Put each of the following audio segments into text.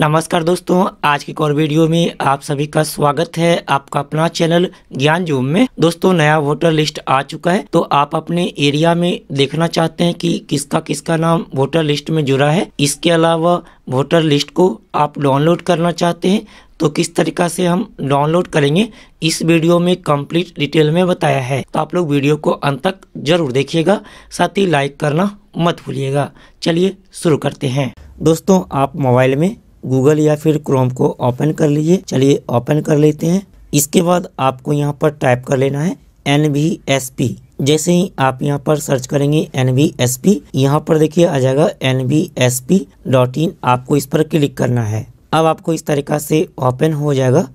नमस्कार दोस्तों आज की और वीडियो में आप सभी का स्वागत है आपका अपना चैनल ज्ञान जूम में दोस्तों नया वोटर लिस्ट आ चुका है तो आप अपने एरिया में देखना चाहते हैं कि किसका किसका नाम वोटर लिस्ट में जुड़ा है इसके अलावा वोटर लिस्ट को आप डाउनलोड करना चाहते हैं तो किस तरीका से हम डाउनलोड करेंगे इस वीडियो में कम्प्लीट डिटेल में बताया है तो आप लोग वीडियो को अंत तक जरूर देखिएगा साथ ही लाइक करना मत भूलिएगा चलिए शुरू करते हैं दोस्तों आप मोबाइल में गूगल या फिर क्रोम को ओपन कर लीजिए चलिए ओपन कर लेते हैं इसके बाद आपको यहाँ पर टाइप कर लेना है एन एस पी जैसे ही आप यहाँ पर सर्च करेंगे एन बी एस पी यहाँ पर देखिए आ जाएगा N B S P dot in आपको इस पर क्लिक करना है अब आपको इस तरीका से ओपन हो जाएगा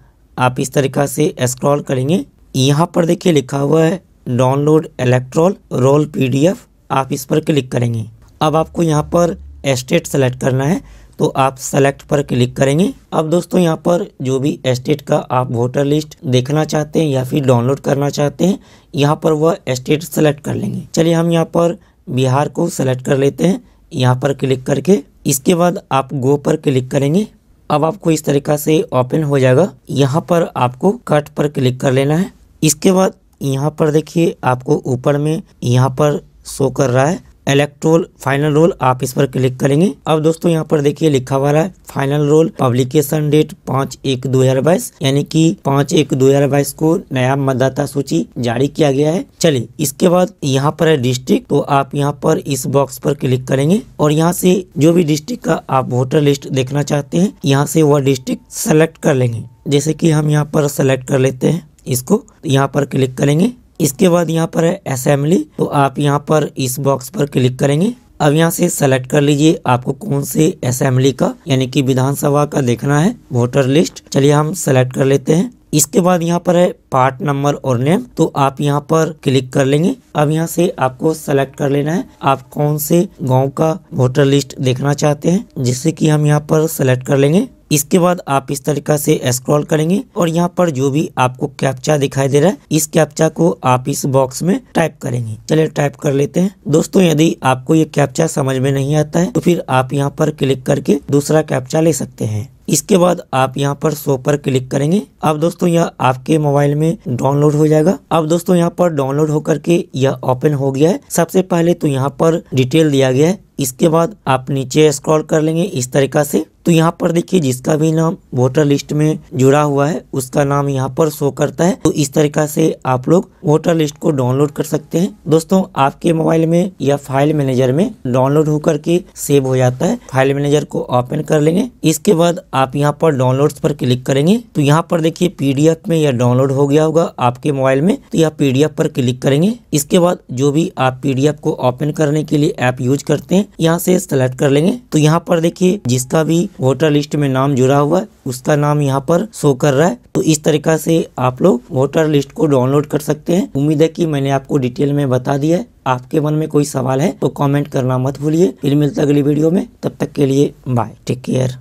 आप इस तरीका से स्क्रॉल करेंगे यहाँ पर देखिए लिखा हुआ है डाउनलोड इलेक्ट्रॉल रोल पीडीएफ आप इस पर क्लिक करेंगे अब आपको यहाँ पर स्टेट सेलेक्ट करना है तो आप सेलेक्ट पर क्लिक करेंगे अब दोस्तों यहाँ पर जो भी एस्टेट का आप वोटर लिस्ट देखना चाहते हैं या फिर डाउनलोड करना चाहते हैं यहाँ पर वह एस्टेट सेलेक्ट कर लेंगे चलिए हम यहाँ पर बिहार को सेलेक्ट कर लेते हैं यहाँ पर क्लिक करके इसके बाद आप गो पर क्लिक करेंगे अब आपको इस तरीका से ओपन हो जाएगा यहाँ पर आपको कट पर क्लिक कर लेना है इसके बाद यहाँ पर देखिए आपको ऊपर में यहाँ पर शो कर रहा है इलेक्ट्रोल फाइनल रोल आप इस पर क्लिक करेंगे अब दोस्तों यहाँ पर देखिए लिखा हुआ है फाइनल रोल पब्लिकेशन डेट पाँच एक दो हजार बाईस यानी कि पाँच एक दो हजार बाईस को नया मतदाता सूची जारी किया गया है चलिए इसके बाद यहाँ पर है डिस्ट्रिक्ट तो आप यहाँ पर इस बॉक्स पर क्लिक करेंगे और यहाँ से जो भी डिस्ट्रिक्ट का आप वोटर लिस्ट देखना चाहते हैं यहाँ से वह डिस्ट्रिक्ट सेलेक्ट कर लेंगे जैसे कि हम यहाँ पर सेलेक्ट कर लेते हैं इसको यहाँ पर क्लिक करेंगे इसके बाद यहाँ पर है असेंबली तो आप यहाँ पर इस बॉक्स पर क्लिक करेंगे अब यहाँ से सेलेक्ट कर लीजिए आपको कौन से असेंबली का यानी कि विधानसभा का देखना है वोटर लिस्ट चलिए हम सेलेक्ट कर लेते हैं इसके बाद यहाँ पर है पार्ट नंबर और नेम तो आप यहाँ पर क्लिक कर लेंगे अब यहाँ से आपको सेलेक्ट कर लेना है आप कौन से गांव का वोटर लिस्ट देखना चाहते हैं जिससे कि हम यहाँ पर सेलेक्ट कर लेंगे इसके बाद आप इस तरीका से स्क्रॉल करेंगे और यहाँ पर जो भी आपको कैप्चा दिखाई दे रहा है इस कैप्चा को आप इस बॉक्स में टाइप करेंगे चलिए टाइप कर लेते हैं दोस्तों यदि आपको ये कैप्चा समझ में नहीं आता है तो फिर आप यहाँ पर क्लिक करके दूसरा कैप्चा ले सकते हैं इसके बाद आप यहाँ पर शो पर क्लिक करेंगे अब दोस्तों यह आपके मोबाइल में डाउनलोड हो जाएगा अब दोस्तों यहाँ पर डाउनलोड होकर के यह ओपन हो गया है सबसे पहले तो यहाँ पर डिटेल दिया गया है इसके बाद आप नीचे स्क्रॉल कर लेंगे इस तरीका से तो यहाँ पर देखिए जिसका भी नाम वोटर लिस्ट में जुड़ा हुआ है उसका नाम यहाँ पर शो करता है तो इस तरीका से आप लोग वोटर लिस्ट को डाउनलोड कर सकते हैं दोस्तों आपके मोबाइल में या फाइल मैनेजर में डाउनलोड होकर के सेव हो जाता है फाइल मैनेजर को ओपन कर लेंगे इसके बाद आप यहाँ पर डाउनलोड पर क्लिक करेंगे तो यहाँ पर देखिये पीडीएफ में यह डाउनलोड हो गया होगा आपके मोबाइल में तो यह पीडीएफ पर क्लिक करेंगे इसके बाद जो भी आप पीडीएफ को ओपन करने के लिए ऐप यूज करते हैं यहाँ से सेलेक्ट कर लेंगे तो यहाँ पर देखिए जिसका भी वोटर लिस्ट में नाम जुड़ा हुआ है उसका नाम यहाँ पर शो कर रहा है तो इस तरीका से आप लोग वोटर लिस्ट को डाउनलोड कर सकते हैं उम्मीद है कि मैंने आपको डिटेल में बता दिया है आपके मन में कोई सवाल है तो कॉमेंट करना मत भूलिए फिर मिलता अगली वीडियो में तब तक के लिए बाय टेक केयर